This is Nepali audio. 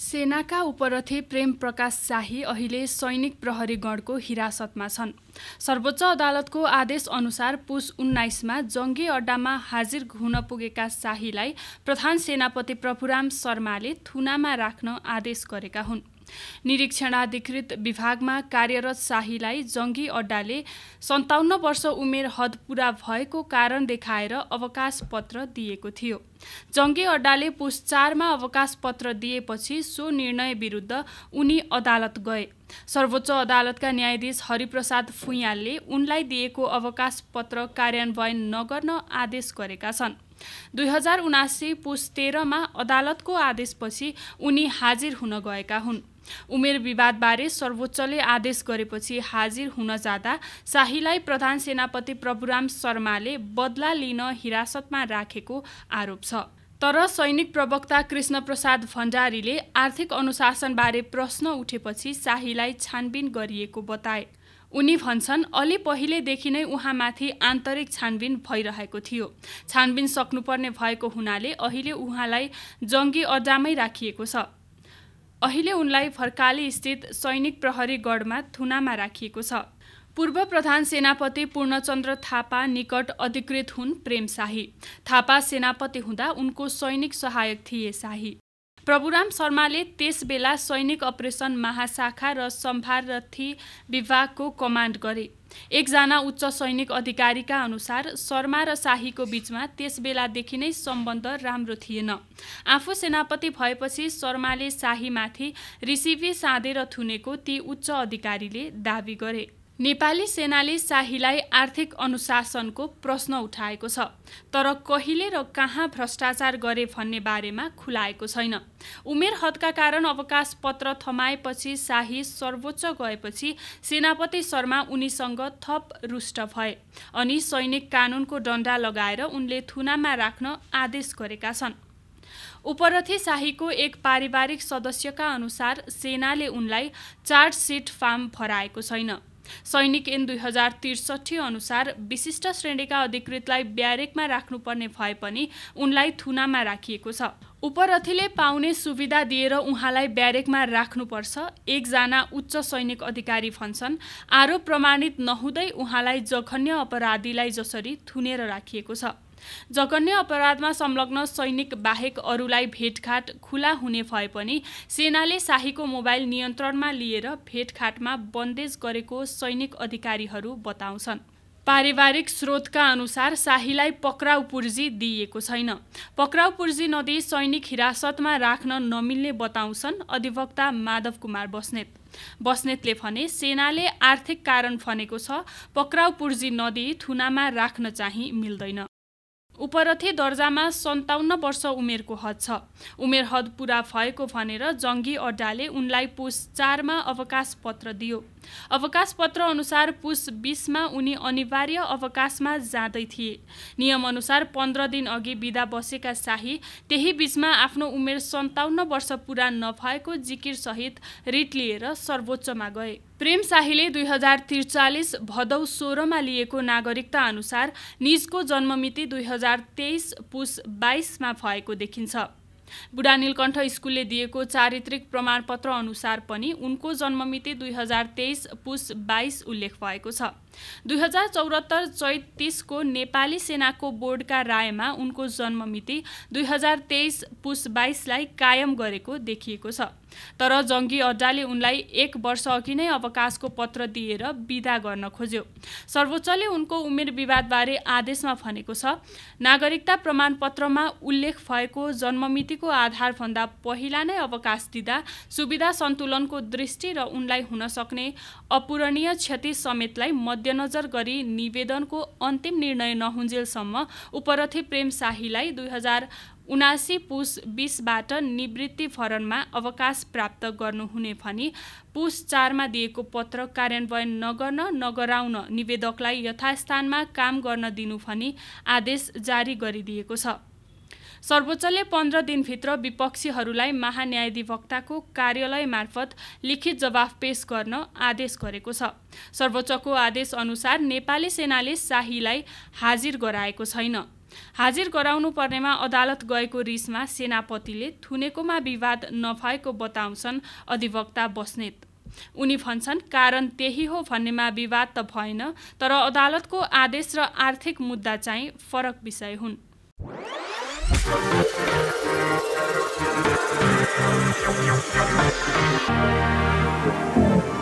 सेनाका उपरथे प्रेम प्रकाश शाही अहिले सैनिक प्रहरीगणको हिरासतमा छन् सर्वोच्च अदालतको आदेश अनुसार पुस उन्नाइसमा जङ्गी अड्डामा हाजिर हुन पुगेका शाहीलाई प्रधान सेनापति प्रभुराम शर्माले थुनामा राख्न आदेश गरेका हुन् निरीक्षणाधिकृत विभागमा कार्यरत शाहीलाई जङ्गी अड्डाले सन्ताउन्न वर्ष उमेर हद पुरा भएको कारण देखाएर अवकाश पत्र दिएको थियो जङ्गी अड्डाले पुस चारमा अवकाश पत्र दिएपछि सो निर्णय विरुद्ध उनी अदालत गए सर्वोच्च अदालतका न्यायाधीश हरिप्रसाद फुइयालले उनलाई दिएको अवकाश पत्र कार्यान्वयन नगर्न आदेश गरेका छन् दुई हजार उनासी पुस तेह्रमा अदालतको आदेशपछि उनी हाजिर हुन गएका हुन् उमेर विवादबारे सर्वोच्चले आदेश गरेपछि हाजिर हुन जाँदा शाहीलाई प्रधान सेनापति प्रभुराम शर्माले बदला लिन हिरासतमा राखेको आरोप छ तर सैनिक प्रवक्ता कृष्ण प्रसाद भण्डारीले आर्थिक अनुशासनबारे प्रश्न उठेपछि शाहीलाई छानबिन गरिएको बताए उनी भन्छन् अलि पहिलेदेखि नै उहाँमाथि आन्तरिक छानबिन भइरहेको थियो छानबिन सक्नुपर्ने भएको हुनाले अहिले उहाँलाई जङ्गी अड्डामै राखिएको छ अहिले उनलाई फर्काली स्थित सैनिक प्रहरी गढमा थुनामा राखिएको छ पूर्व प्रधान सेनापति पूर्णचन्द्र थापा निकट अधिकृत हुन् प्रेम शाही थापा सेनापति हुँदा उनको सैनिक सहायक थिए शाही प्रभुराम शर्माले त्यस बेला सैनिक अपरेसन महाशाखा र सम्भारथी विभागको कमान्ड गरे एकजना उच्च सैनिक अधिकारीका अनुसार शर्मा र शाहीको बीचमा त्यसबेलादेखि नै सम्बन्ध राम्रो थिएन आफू सेनापति भएपछि शर्माले शाहीमाथि रिसिभी साँधेर थुनेको ती उच्च अधिकारीले दावी गरे नेपाली सेनाले शाहीलाई आर्थिक अनुशासनको प्रश्न उठाएको छ तर कहिले र कहाँ भ्रष्टाचार गरे भन्ने बारेमा खुलाएको छैन उमेर हदका कारण अवकाश पत्र थमाएपछि शाही सर्वोच्च गएपछि सेनापति शर्मा उनीसँग थप रुष्ट भए अनि सैनिक कानुनको डन्डा लगाएर उनले थुनामा राख्न आदेश गरेका छन् उपरथी शाहीको एक पारिवारिक सदस्यका अनुसार सेनाले उनलाई चार्जसिट फार्म भराएको छैन सैनिक ऐन दुई हजार त्रिसठी अनुसार विशिष्ट श्रेणीका अधिकृतलाई ब्यारेकमा राख्नुपर्ने भए पनि उनलाई थुनामा राखिएको छ उपरथीले पाउने सुविधा दिएर उहाँलाई ब्यारेकमा राख्नुपर्छ एकजना उच्च सैनिक अधिकारी भन्छन् आरोप प्रमाणित नहुँदै उहाँलाई जघन्य अपराधीलाई जसरी थुनेर राखिएको छ जघन्य अपराधमा संलग्न सैनिक बाहेक अरूलाई भेटघाट खुला हुने भए पनि सेनाले शाहीको मोबाइल नियन्त्रणमा लिएर भेटघाटमा बन्देज गरेको सैनिक अधिकारीहरू बताउँछन् पारिवारिक स्रोतका अनुसार शाहीलाई पक्राउ पुर्जी दिइएको छैन पक्राउ पुर्जी नदी सैनिक हिरासतमा राख्न नमिल्ने बताउँछन् अधिवक्ता माधव कुमार बस्नेत बस्नेतले भने सेनाले आर्थिक कारण भनेको छ पक्राउ पुर्जी नदी थुनामा राख्न चाहिँ मिल्दैन उपरथे दर्जामा सन्ताउन्न वर्ष उमेरको हद छ उमेर हद पुरा भएको भनेर जङ्गी अड्डाले उनलाई पोस्ट चारमा अवकाश पत्र दियो अवकाश पत्र अनुसार पुस बिसमा उनी अनिवार्य अवकाशमा जाँदै थिए नियमअनुसार पन्ध्र दिन अघि बिदा बसेका शाही त्यही बिचमा आफ्नो उमेर सन्ताउन्न वर्ष पुरा नभएको जिकिरसहित रिट लिएर सर्वोच्चमा गए प्रेम शाहीले दुई हजार त्रिचालिस भदौ सोह्रमा लिएको नागरिकता अनुसार निजको जन्ममिति दुई हजार तेइस पुस बाइसमा भएको देखिन्छ बुढा नीलकण्ठ स्कुलले दिएको चारित्रिक प्रमाणपत्र अनुसार पनि उनको जन्ममिति दुई हजार तेइस पुस बाइस उल्लेख भएको छ दुई हजार चौरात्तर चैत तिसको नेपाली सेनाको बोर्डका रायमा उनको जन्ममिति दुई हजार तेइस पुस बाइसलाई कायम गरेको देखिएको छ तर जङ्गी अड्डाले उनलाई एक वर्ष अघि नै अवकाशको पत्र दिएर विदा गर्न खोज्यो सर्वोच्चले उनको उमेर विवादबारे आदेशमा भनेको छ नागरिकता प्रमाणपत्रमा उल्लेख भएको जन्ममिति को आधारभन्दा पहिला नै अवकाश दिँदा सुविधा सन्तुलनको दृष्टि र उनलाई हुन सक्ने अपूरणीय क्षति समेतलाई मध्यनजर गरी निवेदनको अन्तिम निर्णय नहुन्जेलसम्म उपरथी प्रेम शाहीलाई दुई हजार उनासी पुस बिसबाट निवृत्ति फरनमा अवकाश प्राप्त गर्नुहुने भनी पुस चारमा दिएको पत्र कार्यान्वयन नगर्न नगराउन निवेदकलाई यथास्थानमा काम गर्न दिनु भनी आदेश जारी गरिदिएको छ सर्वोच्चले पन्ध्र दिनभित्र विपक्षीहरूलाई महान्यायाधिवक्ताको कार्यालय मार्फत लिखित जवाफ पेश गर्न आदेश गरेको छ सर्वोच्चको आदेश अनुसार नेपाली सेनाले शाहीलाई हाजिर गराएको छैन हाजिर गराउनु पर्नेमा अदालत गएको रिसमा सेनापतिले थुनेकोमा विवाद नभएको बताउँछन् अधिवक्ता बस्नेत उनी भन्छन् कारण त्यही हो भन्नेमा विवाद त भएन तर अदालतको आदेश र आर्थिक मुद्दा चाहिँ फरक विषय हुन् Thank you.